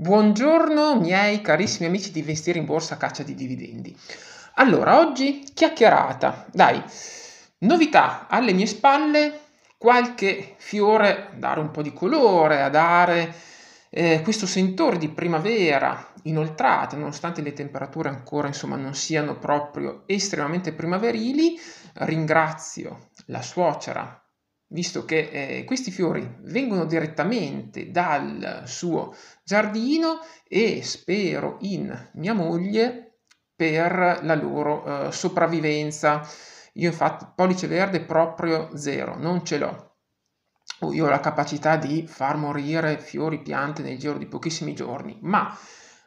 Buongiorno miei carissimi amici di Investire in Borsa Caccia di Dividendi. Allora, oggi chiacchierata, dai, novità alle mie spalle, qualche fiore a dare un po' di colore, a dare eh, questo sentore di primavera inoltrata, nonostante le temperature ancora insomma non siano proprio estremamente primaverili. Ringrazio la suocera visto che eh, questi fiori vengono direttamente dal suo giardino e spero in mia moglie per la loro eh, sopravvivenza. Io infatti pollice verde proprio zero, non ce l'ho. io ho la capacità di far morire fiori, piante nel giro di pochissimi giorni, ma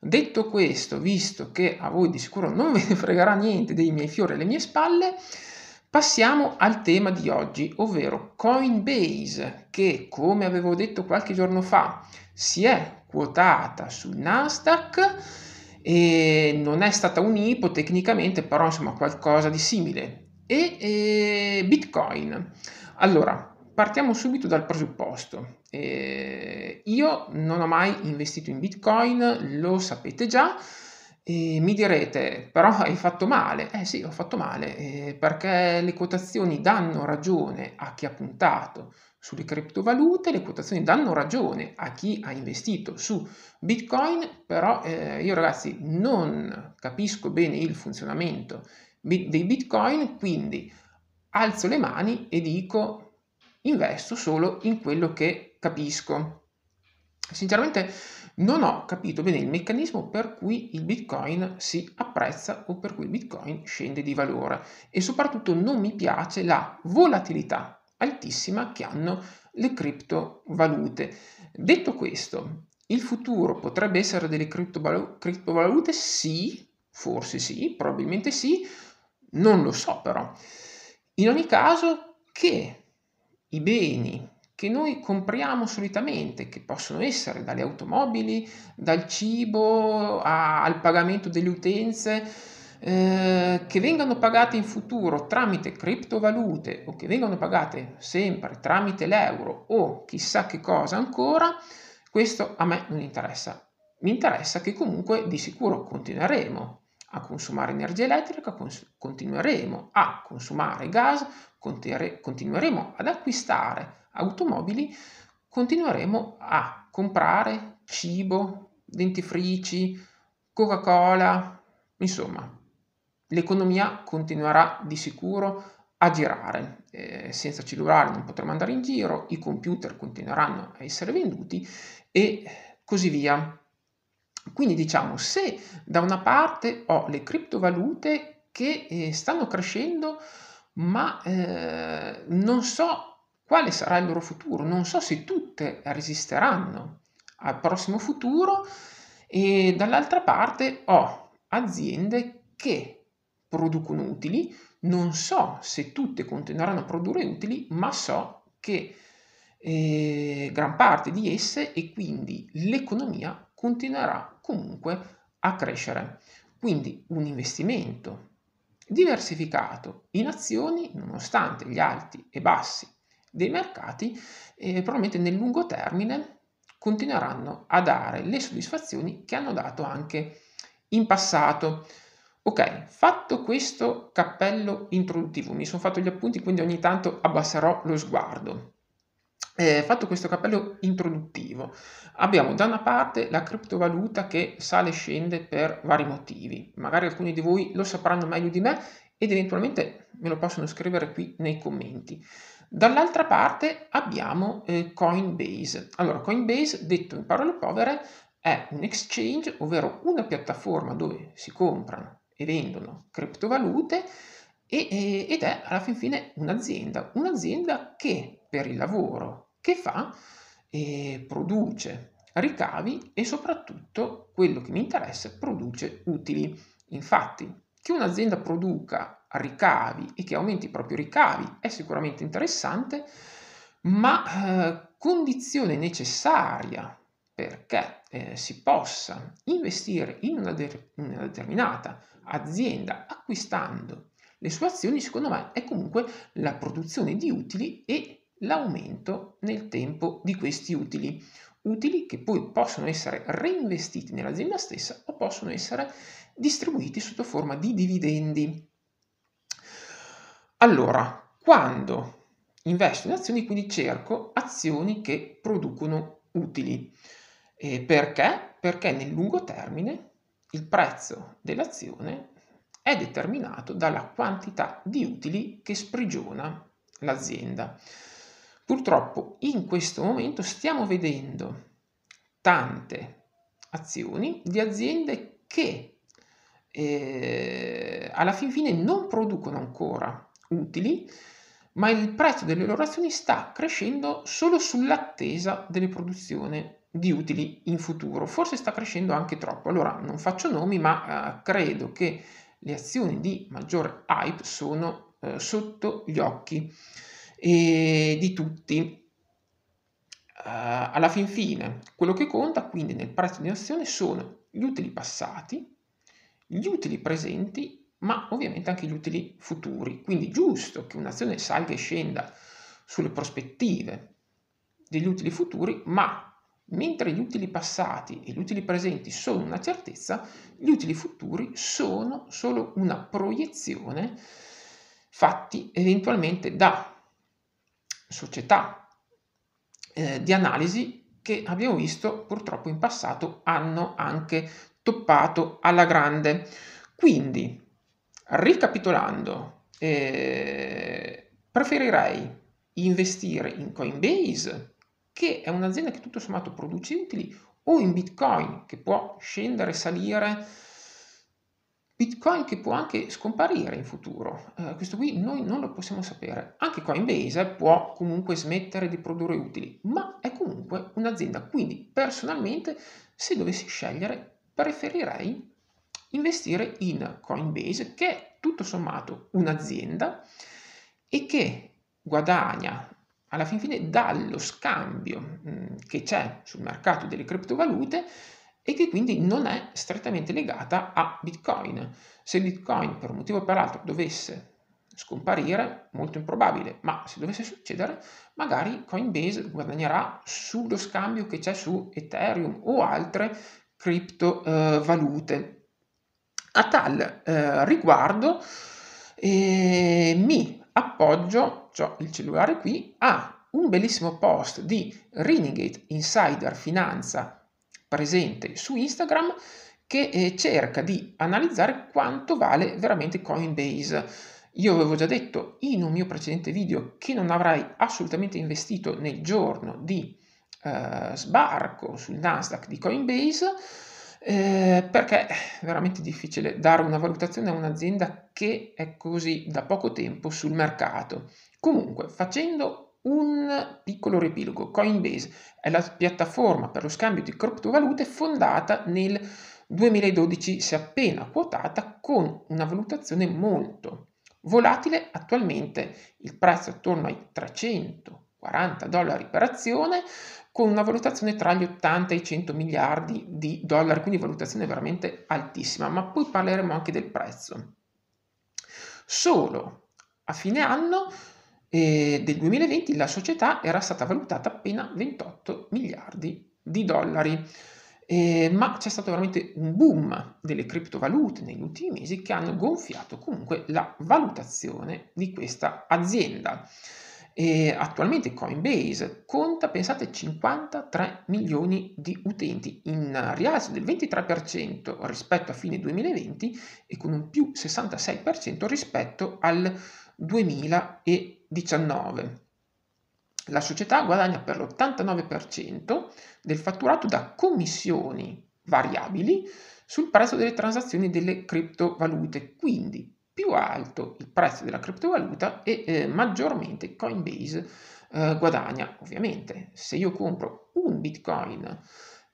detto questo, visto che a voi di sicuro non ve ne fregherà niente dei miei fiori alle mie spalle, Passiamo al tema di oggi, ovvero Coinbase, che come avevo detto qualche giorno fa si è quotata sul Nasdaq e non è stata un tecnicamente, però insomma qualcosa di simile. E, e Bitcoin. Allora, partiamo subito dal presupposto. E, io non ho mai investito in Bitcoin, lo sapete già e mi direte, però hai fatto male. Eh sì, ho fatto male, eh, perché le quotazioni danno ragione a chi ha puntato sulle criptovalute, le quotazioni danno ragione a chi ha investito su Bitcoin, però eh, io ragazzi non capisco bene il funzionamento dei Bitcoin, quindi alzo le mani e dico investo solo in quello che capisco. Sinceramente non ho capito bene il meccanismo per cui il bitcoin si apprezza o per cui il bitcoin scende di valore e soprattutto non mi piace la volatilità altissima che hanno le criptovalute. Detto questo, il futuro potrebbe essere delle criptovalu- criptovalute? Sì, forse sì, probabilmente sì, non lo so però. In ogni caso, che i beni che noi compriamo solitamente, che possono essere dalle automobili, dal cibo a, al pagamento delle utenze, eh, che vengano pagate in futuro tramite criptovalute o che vengano pagate sempre tramite l'euro o chissà che cosa ancora, questo a me non interessa. Mi interessa che comunque di sicuro continueremo a consumare energia elettrica, cons- continueremo a consumare gas, continuere- continueremo ad acquistare automobili, continueremo a comprare cibo, dentifrici, Coca-Cola, insomma, l'economia continuerà di sicuro a girare. Eh, senza cellulare non potremo andare in giro, i computer continueranno a essere venduti e così via. Quindi diciamo, se da una parte ho le criptovalute che eh, stanno crescendo, ma eh, non so quale sarà il loro futuro? Non so se tutte resisteranno al prossimo futuro e dall'altra parte ho aziende che producono utili, non so se tutte continueranno a produrre utili, ma so che eh, gran parte di esse e quindi l'economia continuerà comunque a crescere. Quindi un investimento diversificato in azioni, nonostante gli alti e bassi dei mercati e probabilmente nel lungo termine continueranno a dare le soddisfazioni che hanno dato anche in passato. Ok, fatto questo cappello introduttivo, mi sono fatto gli appunti, quindi ogni tanto abbasserò lo sguardo. Eh, fatto questo cappello introduttivo, abbiamo da una parte la criptovaluta che sale e scende per vari motivi, magari alcuni di voi lo sapranno meglio di me ed eventualmente me lo possono scrivere qui nei commenti. Dall'altra parte abbiamo eh, Coinbase. Allora, Coinbase, detto in parole povere, è un exchange, ovvero una piattaforma dove si comprano e vendono criptovalute e, e, ed è alla fin fine un'azienda, un'azienda che per il lavoro che fa eh, produce ricavi e soprattutto quello che mi interessa produce utili. Infatti, che un'azienda produca ricavi e che aumenti i propri ricavi è sicuramente interessante, ma eh, condizione necessaria perché eh, si possa investire in una, de- in una determinata azienda acquistando le sue azioni, secondo me, è comunque la produzione di utili e l'aumento nel tempo di questi utili. Utili che poi possono essere reinvestiti nell'azienda stessa o possono essere distribuiti sotto forma di dividendi. Allora, quando investo in azioni, quindi cerco azioni che producono utili. E eh, perché? Perché nel lungo termine il prezzo dell'azione è determinato dalla quantità di utili che sprigiona l'azienda. Purtroppo in questo momento stiamo vedendo tante azioni di aziende che eh, alla fin fine non producono ancora utili, ma il prezzo delle loro azioni sta crescendo solo sull'attesa delle produzioni di utili in futuro, forse sta crescendo anche troppo. Allora non faccio nomi, ma eh, credo che le azioni di maggior hype sono eh, sotto gli occhi eh, di tutti. Eh, alla fin fine, quello che conta quindi nel prezzo di un'azione sono gli utili passati, gli utili presenti ma ovviamente anche gli utili futuri. Quindi è giusto che un'azione salga e scenda sulle prospettive degli utili futuri, ma mentre gli utili passati e gli utili presenti sono una certezza, gli utili futuri sono solo una proiezione fatti eventualmente da società eh, di analisi che abbiamo visto purtroppo in passato hanno anche toppato alla grande. Quindi Ricapitolando, eh, preferirei investire in Coinbase, che è un'azienda che tutto sommato produce utili, o in Bitcoin, che può scendere e salire. Bitcoin che può anche scomparire in futuro, eh, questo qui noi non lo possiamo sapere. Anche Coinbase può comunque smettere di produrre utili, ma è comunque un'azienda, quindi personalmente se dovessi scegliere preferirei investire in Coinbase che è tutto sommato un'azienda e che guadagna alla fin fine dallo scambio mm, che c'è sul mercato delle criptovalute e che quindi non è strettamente legata a Bitcoin. Se Bitcoin per un motivo o per l'altro dovesse scomparire, molto improbabile, ma se dovesse succedere, magari Coinbase guadagnerà sullo scambio che c'è su Ethereum o altre criptovalute. Eh, a tal eh, riguardo eh, mi appoggio, ho il cellulare qui, a un bellissimo post di Renegade Insider Finanza presente su Instagram che eh, cerca di analizzare quanto vale veramente Coinbase. Io avevo già detto in un mio precedente video che non avrei assolutamente investito nel giorno di eh, sbarco sul Nasdaq di Coinbase eh, perché è veramente difficile dare una valutazione a un'azienda che è così da poco tempo sul mercato. Comunque, facendo un piccolo riepilogo, Coinbase è la piattaforma per lo scambio di criptovalute fondata nel 2012, si è appena quotata con una valutazione molto volatile. Attualmente il prezzo è attorno ai 340 dollari per azione, con una valutazione tra gli 80 e i 100 miliardi di dollari, quindi valutazione veramente altissima, ma poi parleremo anche del prezzo. Solo a fine anno eh, del 2020 la società era stata valutata appena 28 miliardi di dollari. Eh, ma c'è stato veramente un boom delle criptovalute negli ultimi mesi che hanno gonfiato comunque la valutazione di questa azienda. E attualmente Coinbase conta, pensate, 53 milioni di utenti in rialzo del 23% rispetto a fine 2020 e con un più 66% rispetto al 2019. La società guadagna per l'89% del fatturato da commissioni variabili sul prezzo delle transazioni delle criptovalute, quindi più alto il prezzo della criptovaluta e eh, maggiormente Coinbase eh, guadagna. Ovviamente, se io compro un bitcoin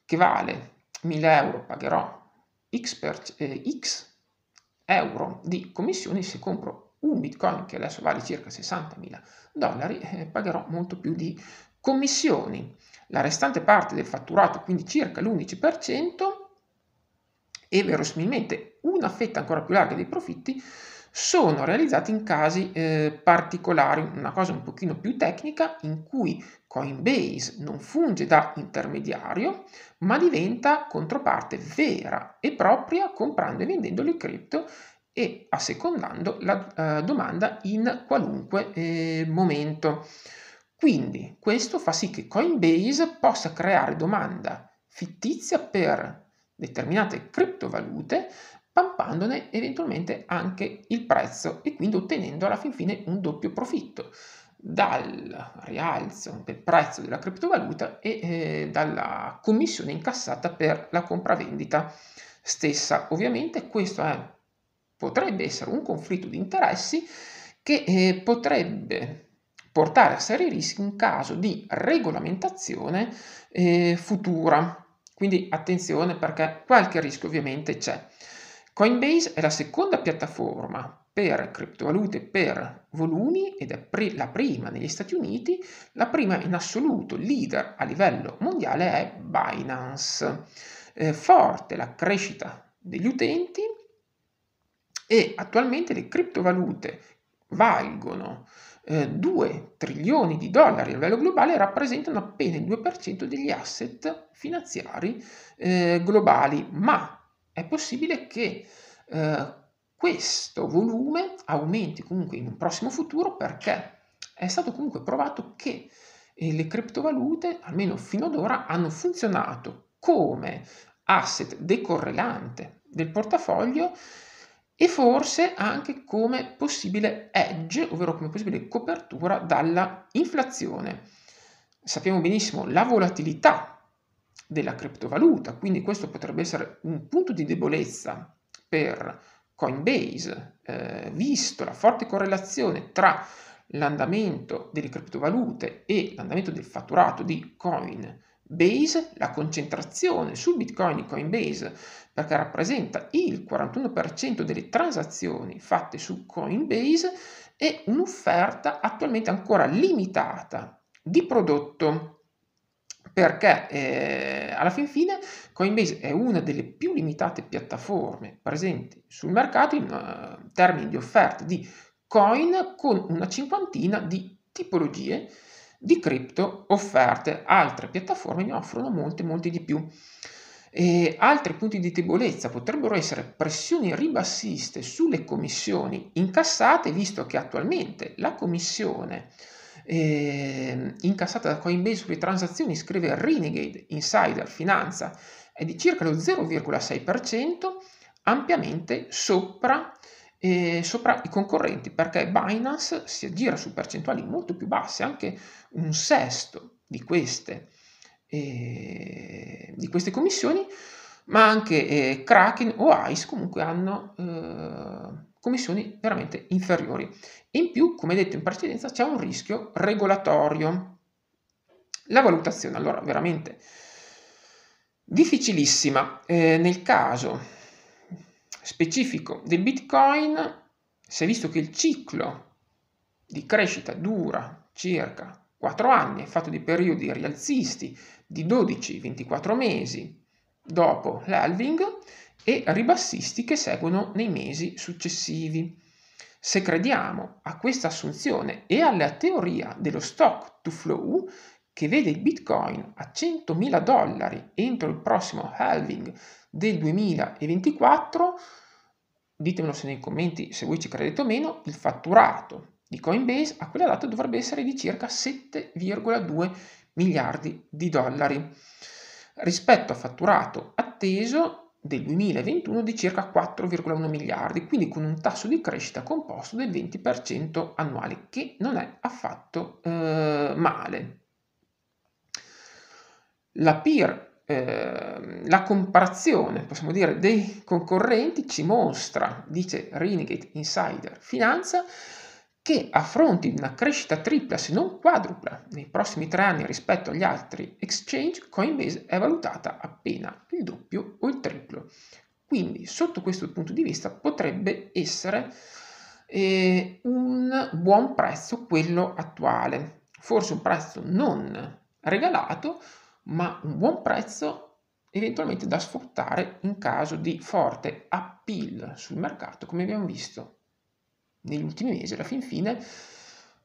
che vale 1000 euro, pagherò X, per, eh, X euro di commissioni, se compro un bitcoin che adesso vale circa 60.000 dollari, eh, pagherò molto più di commissioni. La restante parte del fatturato, quindi circa l'11%, e verosimilmente una fetta ancora più larga dei profitti, sono realizzati in casi eh, particolari, una cosa un pochino più tecnica in cui Coinbase non funge da intermediario, ma diventa controparte vera e propria comprando e vendendo le cripto e assecondando la eh, domanda in qualunque eh, momento. Quindi questo fa sì che Coinbase possa creare domanda fittizia per determinate criptovalute pampandone eventualmente anche il prezzo e quindi ottenendo alla fin fine un doppio profitto dal rialzo del prezzo della criptovaluta e eh, dalla commissione incassata per la compravendita stessa. Ovviamente questo è, potrebbe essere un conflitto di interessi che eh, potrebbe portare a seri rischi in caso di regolamentazione eh, futura. Quindi attenzione perché qualche rischio ovviamente c'è. Coinbase è la seconda piattaforma per criptovalute per volumi ed è pre- la prima negli Stati Uniti, la prima in assoluto leader a livello mondiale è Binance. Eh, forte la crescita degli utenti e attualmente le criptovalute valgono eh, 2 trilioni di dollari a livello globale e rappresentano appena il 2% degli asset finanziari eh, globali, ma è possibile che eh, questo volume aumenti comunque in un prossimo futuro perché è stato comunque provato che eh, le criptovalute, almeno fino ad ora, hanno funzionato come asset decorrelante del portafoglio e forse anche come possibile edge, ovvero come possibile copertura dalla inflazione. Sappiamo benissimo la volatilità della criptovaluta, quindi questo potrebbe essere un punto di debolezza per Coinbase, eh, visto la forte correlazione tra l'andamento delle criptovalute e l'andamento del fatturato di Coinbase, la concentrazione su Bitcoin e Coinbase, perché rappresenta il 41% delle transazioni fatte su Coinbase, e un'offerta attualmente ancora limitata di prodotto perché eh, alla fin fine Coinbase è una delle più limitate piattaforme presenti sul mercato in uh, termini di offerta di coin con una cinquantina di tipologie di cripto offerte. Altre piattaforme ne offrono molte, molte di più. E altri punti di debolezza potrebbero essere pressioni ribassiste sulle commissioni incassate, visto che attualmente la commissione eh, eh, incassata da Coinbase sulle transazioni, scrive Renegade Insider Finanza, è di circa lo 0,6%, ampiamente sopra, eh, sopra i concorrenti, perché Binance si aggira su percentuali molto più basse, anche un sesto di queste, eh, di queste commissioni, ma anche eh, Kraken o ICE comunque hanno eh, commissioni veramente inferiori. In più, come detto in precedenza, c'è un rischio regolatorio. La valutazione, allora, veramente difficilissima. Eh, nel caso specifico del Bitcoin, si è visto che il ciclo di crescita dura circa 4 anni, è fatto di periodi rialzisti di 12-24 mesi dopo l'halving e ribassisti che seguono nei mesi successivi. Se crediamo a questa assunzione e alla teoria dello stock to flow, che vede il Bitcoin a 100.000 dollari entro il prossimo halving del 2024, ditemelo se nei commenti se voi ci credete o meno, il fatturato di Coinbase a quella data dovrebbe essere di circa 7,2 miliardi di dollari rispetto al fatturato atteso del 2021 di circa 4,1 miliardi, quindi con un tasso di crescita composto del 20% annuale, che non è affatto eh, male. La peer, eh, la comparazione, possiamo dire, dei concorrenti ci mostra, dice Renegade Insider Finanza, che affronti una crescita tripla se non quadrupla nei prossimi tre anni rispetto agli altri exchange, Coinbase è valutata appena il doppio o il triplo. Quindi sotto questo punto di vista potrebbe essere eh, un buon prezzo quello attuale, forse un prezzo non regalato, ma un buon prezzo eventualmente da sfruttare in caso di forte appeal sul mercato come abbiamo visto negli ultimi mesi, alla fin fine,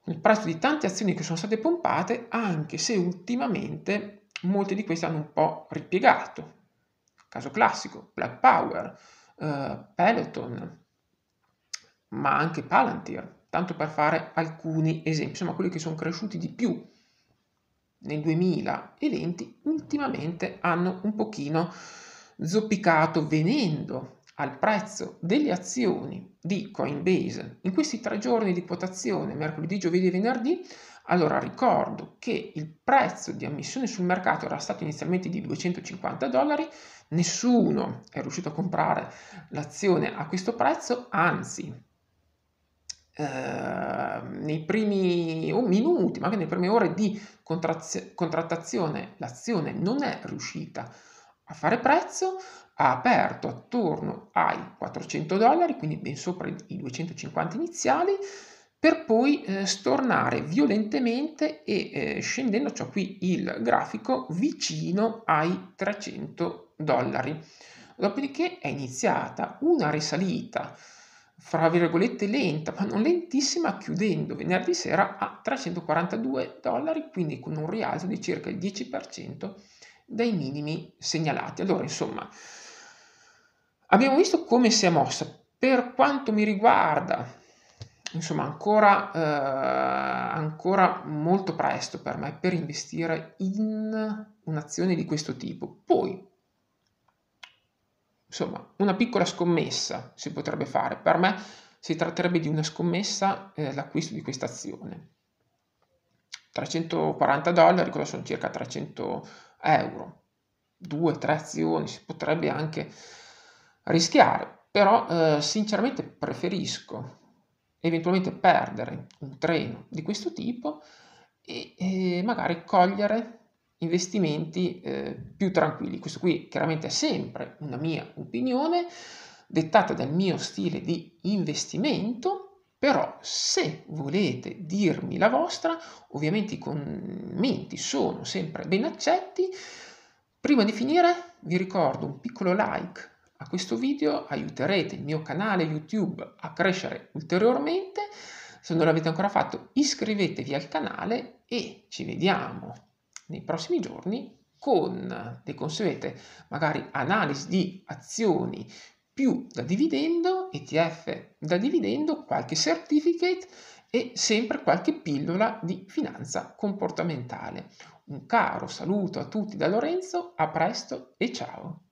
il prezzo di tante azioni che sono state pompate, anche se ultimamente molte di queste hanno un po' ripiegato. Caso classico, Black Power, eh, Peloton, ma anche Palantir, tanto per fare alcuni esempi, insomma quelli che sono cresciuti di più nel 2020 ultimamente hanno un pochino zoppicato venendo al prezzo delle azioni di Coinbase in questi tre giorni di quotazione, mercoledì, giovedì e venerdì, allora ricordo che il prezzo di ammissione sul mercato era stato inizialmente di 250 dollari, nessuno è riuscito a comprare l'azione a questo prezzo, anzi ehm, nei primi oh, minuti, magari nelle prime ore di contrattazione, l'azione non è riuscita a fare prezzo, ha aperto attorno ai 400 dollari, quindi ben sopra i 250 iniziali, per poi eh, stornare violentemente e eh, scendendo, cioè qui il grafico, vicino ai 300 dollari. Dopodiché è iniziata una risalita, fra virgolette lenta, ma non lentissima, chiudendo venerdì sera a 342 dollari, quindi con un rialzo di circa il 10% dai minimi segnalati. Allora, insomma, Abbiamo visto come si è mossa. Per quanto mi riguarda, insomma, ancora, eh, ancora molto presto per me per investire in un'azione di questo tipo. Poi, insomma, una piccola scommessa si potrebbe fare. Per me si tratterebbe di una scommessa eh, l'acquisto di questa azione. 340 dollari, cosa sono circa 300 euro. Due, tre azioni, si potrebbe anche rischiare, però eh, sinceramente preferisco eventualmente perdere un treno di questo tipo e, e magari cogliere investimenti eh, più tranquilli. Questo qui chiaramente è sempre una mia opinione dettata dal mio stile di investimento, però se volete dirmi la vostra, ovviamente i commenti sono sempre ben accetti. Prima di finire vi ricordo un piccolo like a questo video aiuterete il mio canale YouTube a crescere ulteriormente. Se non l'avete ancora fatto iscrivetevi al canale e ci vediamo nei prossimi giorni con le consuete magari analisi di azioni più da dividendo, ETF da dividendo, qualche certificate e sempre qualche pillola di finanza comportamentale. Un caro saluto a tutti da Lorenzo, a presto e ciao!